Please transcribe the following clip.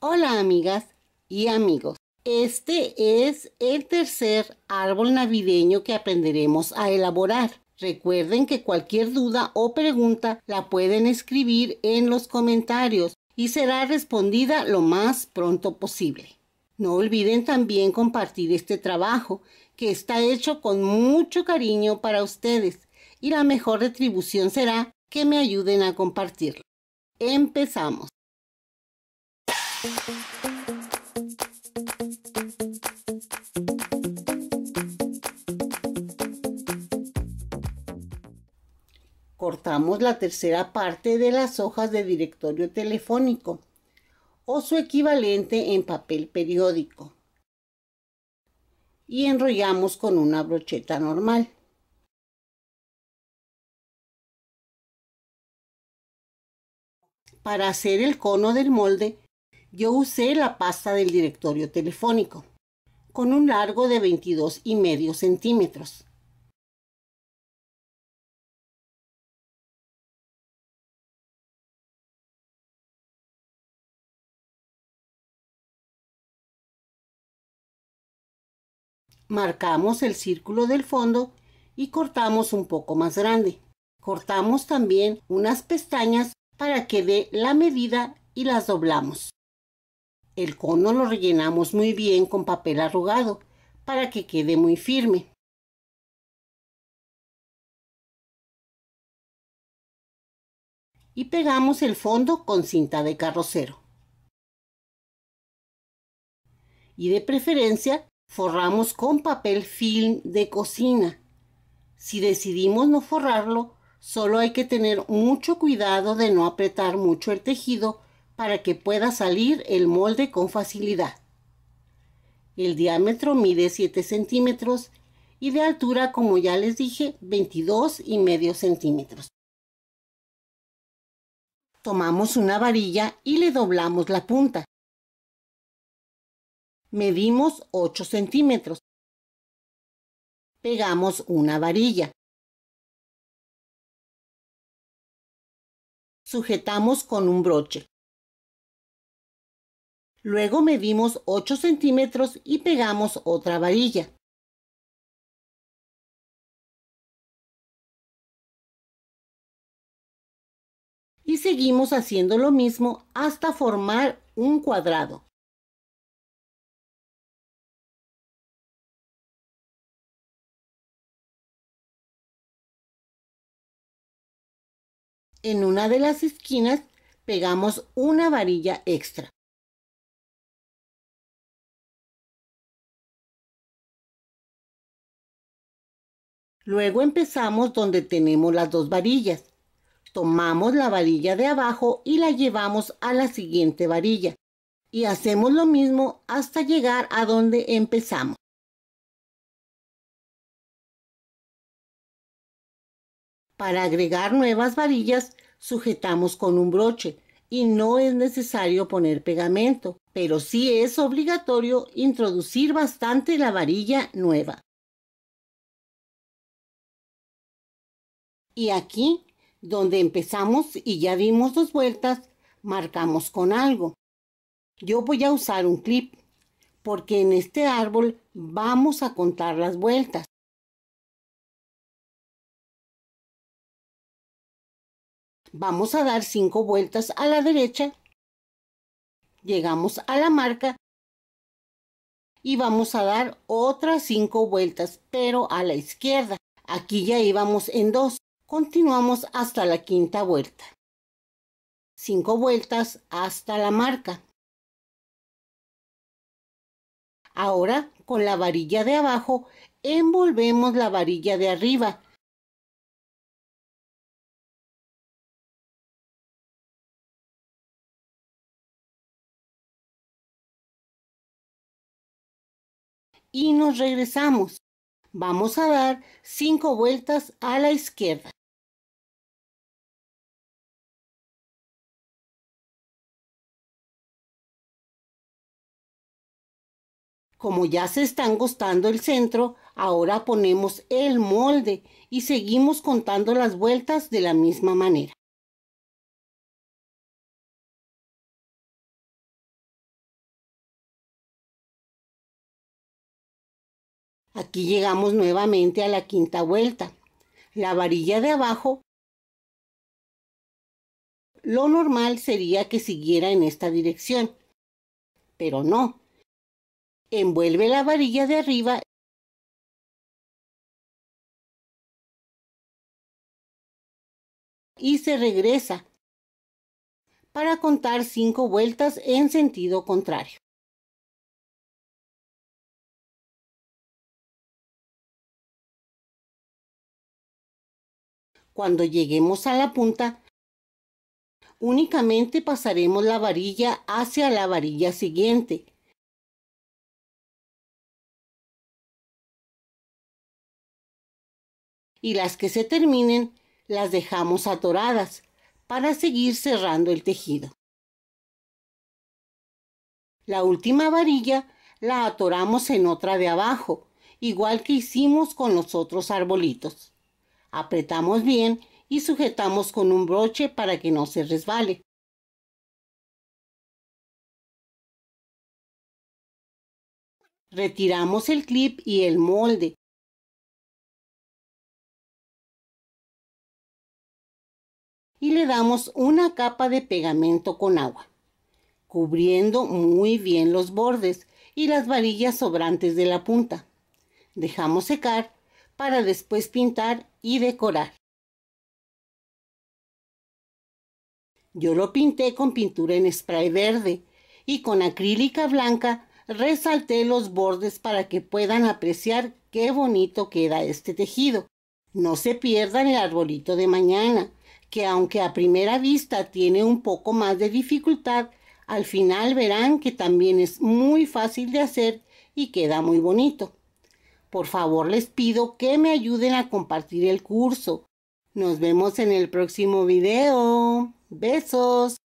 Hola amigas y amigos. Este es el tercer árbol navideño que aprenderemos a elaborar. Recuerden que cualquier duda o pregunta la pueden escribir en los comentarios y será respondida lo más pronto posible. No olviden también compartir este trabajo que está hecho con mucho cariño para ustedes y la mejor retribución será que me ayuden a compartirlo. Empezamos. Cortamos la tercera parte de las hojas de directorio telefónico o su equivalente en papel periódico y enrollamos con una brocheta normal. Para hacer el cono del molde, yo usé la pasta del directorio telefónico, con un largo de 22 y medio centímetros. Marcamos el círculo del fondo y cortamos un poco más grande. Cortamos también unas pestañas para que dé la medida y las doblamos. El cono lo rellenamos muy bien con papel arrugado para que quede muy firme. Y pegamos el fondo con cinta de carrocero. Y de preferencia forramos con papel film de cocina. Si decidimos no forrarlo, solo hay que tener mucho cuidado de no apretar mucho el tejido para que pueda salir el molde con facilidad. El diámetro mide 7 centímetros y de altura, como ya les dije, 22 y medio centímetros. Tomamos una varilla y le doblamos la punta. Medimos 8 centímetros. Pegamos una varilla. Sujetamos con un broche. Luego medimos 8 centímetros y pegamos otra varilla. Y seguimos haciendo lo mismo hasta formar un cuadrado. En una de las esquinas pegamos una varilla extra. Luego empezamos donde tenemos las dos varillas. Tomamos la varilla de abajo y la llevamos a la siguiente varilla. Y hacemos lo mismo hasta llegar a donde empezamos. Para agregar nuevas varillas, sujetamos con un broche y no es necesario poner pegamento, pero sí es obligatorio introducir bastante la varilla nueva. Y aquí, donde empezamos y ya dimos dos vueltas, marcamos con algo. Yo voy a usar un clip, porque en este árbol vamos a contar las vueltas. Vamos a dar cinco vueltas a la derecha. Llegamos a la marca y vamos a dar otras cinco vueltas, pero a la izquierda. Aquí ya íbamos en dos. Continuamos hasta la quinta vuelta. Cinco vueltas hasta la marca. Ahora, con la varilla de abajo, envolvemos la varilla de arriba. Y nos regresamos. Vamos a dar cinco vueltas a la izquierda. Como ya se están angostando el centro, ahora ponemos el molde y seguimos contando las vueltas de la misma manera. Aquí llegamos nuevamente a la quinta vuelta. La varilla de abajo lo normal sería que siguiera en esta dirección, pero no, Envuelve la varilla de arriba y se regresa para contar cinco vueltas en sentido contrario. Cuando lleguemos a la punta, únicamente pasaremos la varilla hacia la varilla siguiente y las que se terminen las dejamos atoradas para seguir cerrando el tejido. La última varilla la atoramos en otra de abajo, igual que hicimos con los otros arbolitos. Apretamos bien y sujetamos con un broche para que no se resbale. Retiramos el clip y el molde y le damos una capa de pegamento con agua, cubriendo muy bien los bordes y las varillas sobrantes de la punta. Dejamos secar para después pintar y decorar. Yo lo pinté con pintura en spray verde y con acrílica blanca resalté los bordes para que puedan apreciar qué bonito queda este tejido. No se pierdan el arbolito de mañana que aunque a primera vista tiene un poco más de dificultad, al final verán que también es muy fácil de hacer y queda muy bonito. Por favor les pido que me ayuden a compartir el curso. Nos vemos en el próximo video. Besos.